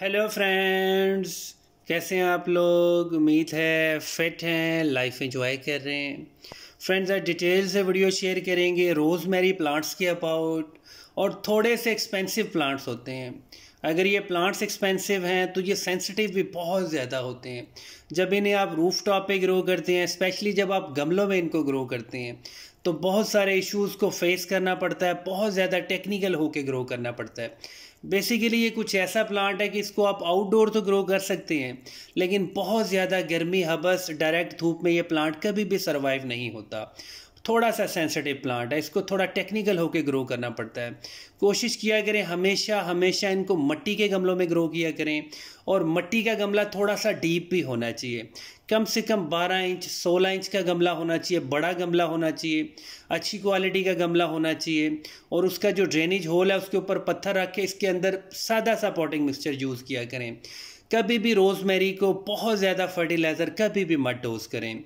hello friends कैसे हैं आप लोग उम्मीद है फिट हैं लाइफ एंजॉय कर रहे हैं फ्रेंड्स आज डिटेल से वीडियो शेयर करेंगे रोज़मेरी प्लांट्स के अबाउट और थोड़े से एक्सपेंसिव प्लांट्स होते हैं अगर ये प्लांट्स एक्सपेंसिव हैं तो ये सेंसिटिव भी बहुत ज़्यादा होते हैं जब इन्हें आप रूफ टॉप पर ग्रो करते हैं स्पेशली जब आप गमलों में इनको ग्रो करते हैं तो बहुत सारे इश्यूज़ को फेस करना पड़ता है बहुत ज़्यादा टेक्निकल होके ग्रो करना पड़ता है बेसिकली ये कुछ ऐसा प्लांट है कि इसको आप आउटडोर तो ग्रो कर सकते हैं लेकिन बहुत ज़्यादा गर्मी हबस डायरेक्ट धूप में ये प्लांट कभी भी सर्वाइव नहीं होता थोड़ा सा सेंसिटिव प्लांट है इसको थोड़ा टेक्निकल होकर ग्रो करना पड़ता है कोशिश किया करें हमेशा हमेशा इनको मट्टी के गमलों में ग्रो किया करें और मट्टी का गमला थोड़ा सा डीप भी होना चाहिए कम से कम 12 इंच 16 इंच का गमला होना चाहिए बड़ा गमला होना चाहिए अच्छी क्वालिटी का गमला होना चाहिए और उसका जो ड्रेनेज होल है उसके ऊपर पत्थर रख के इसके अंदर सादा सा पॉटिंग मिक्सचर यूज़ किया करें कभी भी रोज़मेरी को बहुत ज़्यादा फर्टिलाइज़र कभी भी मत डोज करें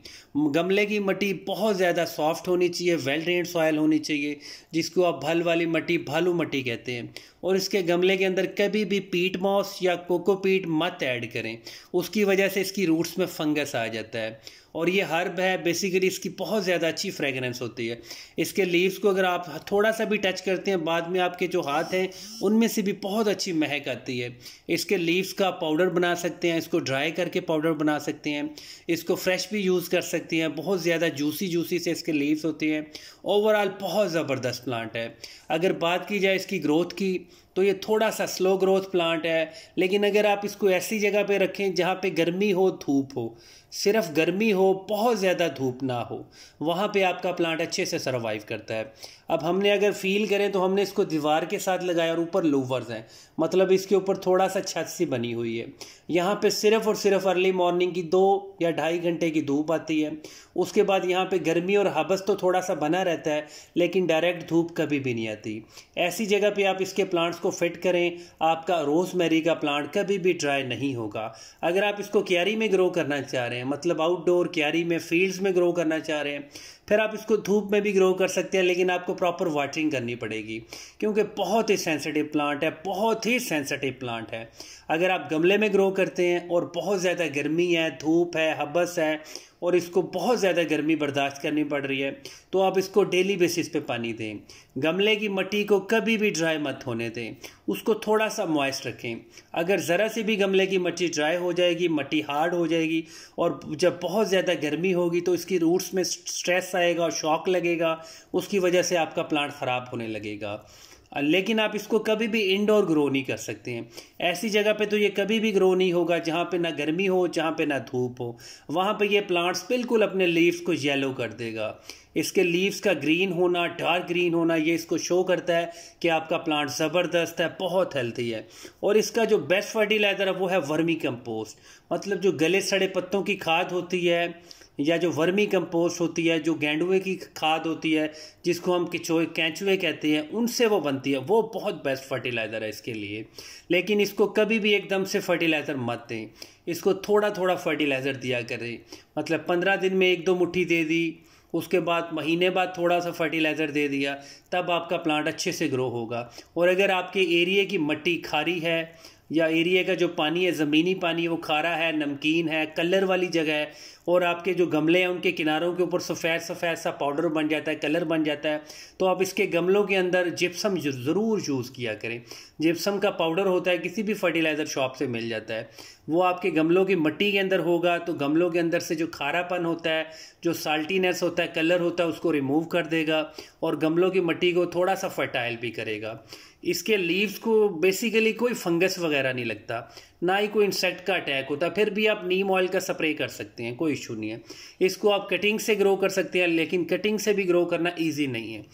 गमले की मट्टी बहुत ज़्यादा सॉफ्ट होनी चाहिए वेल ड्रेन सॉयल होनी चाहिए जिसको आप भल वाली मट्टी भालू मट्टी कहते हैं और इसके गमले के अंदर कभी भी पीट मॉस या कोकोपीट मत ऐड करें उसकी वजह से इसकी रूट्स में फंगस आ जाता है और ये हर्ब है बेसिकली इसकी बहुत ज़्यादा अच्छी फ्रेगरेंस होती है इसके लीव्स को अगर आप थोड़ा सा भी टच करते हैं बाद में आपके जो हाथ हैं उनमें से भी बहुत अच्छी महक आती है इसके लीव्स का पाउडर बना सकते हैं इसको ड्राई करके पाउडर बना सकते हैं इसको फ्रेश भी यूज़ कर सकते हैं बहुत ज़्यादा जूसी जूसी से इसके लीव्स होते हैं ओवरऑल बहुत ज़बरदस्त प्लांट है अगर बात की जाए इसकी ग्रोथ की तो ये थोड़ा सा स्लो ग्रोथ प्लांट है लेकिन अगर आप इसको ऐसी जगह पे रखें जहाँ पे गर्मी हो धूप हो सिर्फ गर्मी हो बहुत ज़्यादा धूप ना हो वहाँ पे आपका प्लांट अच्छे से सर्वाइव करता है अब हमने अगर फील करें तो हमने इसको दीवार के साथ लगाया और ऊपर लोवर्स हैं मतलब इसके ऊपर थोड़ा सा छत सी बनी हुई है यहाँ पे सिर्फ और सिर्फ अर्ली मॉर्निंग की दो या ढाई घंटे की धूप आती है उसके बाद यहाँ पे गर्मी और हबस तो थोड़ा सा बना रहता है लेकिन डायरेक्ट धूप कभी भी नहीं आती ऐसी जगह पर आप इसके प्लांट्स को फिट करें आपका रोजमेरी का प्लांट कभी भी ड्राई नहीं होगा अगर आप इसको क्यारी में ग्रो करना चाह रहे हैं मतलब आउटडोर क्यारी में फील्ड्स में ग्रो करना चाह रहे हैं फिर आप इसको धूप में भी ग्रो कर सकते हैं लेकिन आपको प्रॉपर वाटरिंग करनी पड़ेगी क्योंकि बहुत ही सेंसिटिव प्लांट है बहुत ही सेंसिटिव प्लांट है अगर आप गमले में ग्रो करते हैं और बहुत ज़्यादा गर्मी है धूप है हबस है और इसको बहुत ज़्यादा गर्मी बर्दाश्त करनी पड़ रही है तो आप इसको डेली बेसिस पे पानी दें गमले की मट्टी को कभी भी ड्राई मत होने दें उसको थोड़ा सा मॉइस्ट रखें अगर ज़रा सी भी गमले की मट्टी ड्राई हो जाएगी मट्टी हार्ड हो जाएगी और जब बहुत ज़्यादा गर्मी होगी तो इसकी रूट्स में स्ट्रेस आएगा और शॉक लगेगा उसकी वजह से आपका प्लांट ख़राब होने लगेगा लेकिन आप इसको कभी भी इंडोर ग्रो नहीं कर सकते हैं ऐसी जगह पे तो ये कभी भी ग्रो नहीं होगा जहाँ पे ना गर्मी हो जहाँ पे ना धूप हो वहाँ पे ये प्लांट्स बिल्कुल अपने लीव्स को येलो कर देगा इसके लीव्स का ग्रीन होना डार्क ग्रीन होना ये इसको शो करता है कि आपका प्लांट ज़बरदस्त है बहुत हेल्थी है और इसका जो बेस्ट फर्टिलाइज़र है वो है वर्मी कंपोस्ट मतलब जो गले सड़े पत्तों की खाद होती है या जो वर्मी कंपोस्ट होती है जो गेंडुए की खाद होती है जिसको हम किचोए कैंचुए कहते हैं उनसे वो बनती है वो बहुत बेस्ट फर्टिलाइज़र है इसके लिए लेकिन इसको कभी भी एकदम से फर्टिलाइज़र मत दें इसको थोड़ा थोड़ा फर्टिलाइज़र दिया करें मतलब पंद्रह दिन में एक दो मुट्ठी दे दी उसके बाद महीने बाद थोड़ा सा फर्टिलाइज़र दे दिया तब आपका प्लांट अच्छे से ग्रो होगा और अगर आपके एरिए की मट्टी खारी है या एरिया का जो पानी है ज़मीनी पानी वो खारा है नमकीन है कलर वाली जगह है और आपके जो गमले हैं उनके किनारों के ऊपर सफ़ेद सफ़ेद सा पाउडर बन जाता है कलर बन जाता है तो आप इसके गमलों के अंदर जिप्सम ज़रूर यूज़ किया करें जिप्सम का पाउडर होता है किसी भी फर्टिलाइज़र शॉप से मिल जाता है वो आपके गमलों की मट्टी के अंदर होगा तो गमलों के अंदर से जो खारापन होता है जो साल्टीनेस होता है कलर होता है उसको रिमूव कर देगा और गमलों की मट्टी को थोड़ा सा फर्टाइल भी करेगा इसके लीव्स को बेसिकली कोई फंगस वगैरह नहीं लगता ना ही कोई इंसेक्ट का अटैक होता फिर भी आप नीम ऑयल का स्प्रे कर सकते हैं कोई इशू नहीं है इसको आप कटिंग से ग्रो कर सकते हैं लेकिन कटिंग से भी ग्रो करना ईजी नहीं है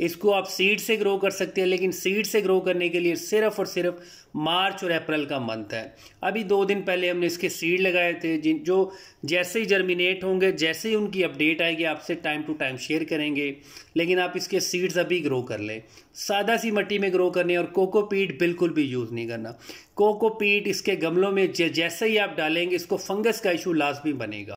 इसको आप सीड से ग्रो कर सकते हैं लेकिन सीड से ग्रो करने के लिए सिर्फ और सिर्फ मार्च और अप्रैल का मंथ है अभी दो दिन पहले हमने इसके सीड लगाए थे जिन जो जैसे ही जर्मिनेट होंगे जैसे ही उनकी अपडेट आएगी आपसे टाइम टू टाइम शेयर करेंगे लेकिन आप इसके सीड्स अभी ग्रो कर लें सादा सी मट्टी में ग्रो करने और कोकोपीट बिल्कुल भी यूज़ नहीं करना कोकोपीट इसके गमलों में जैसे ही आप डालेंगे इसको फंगस का इशू लाजमी बनेगा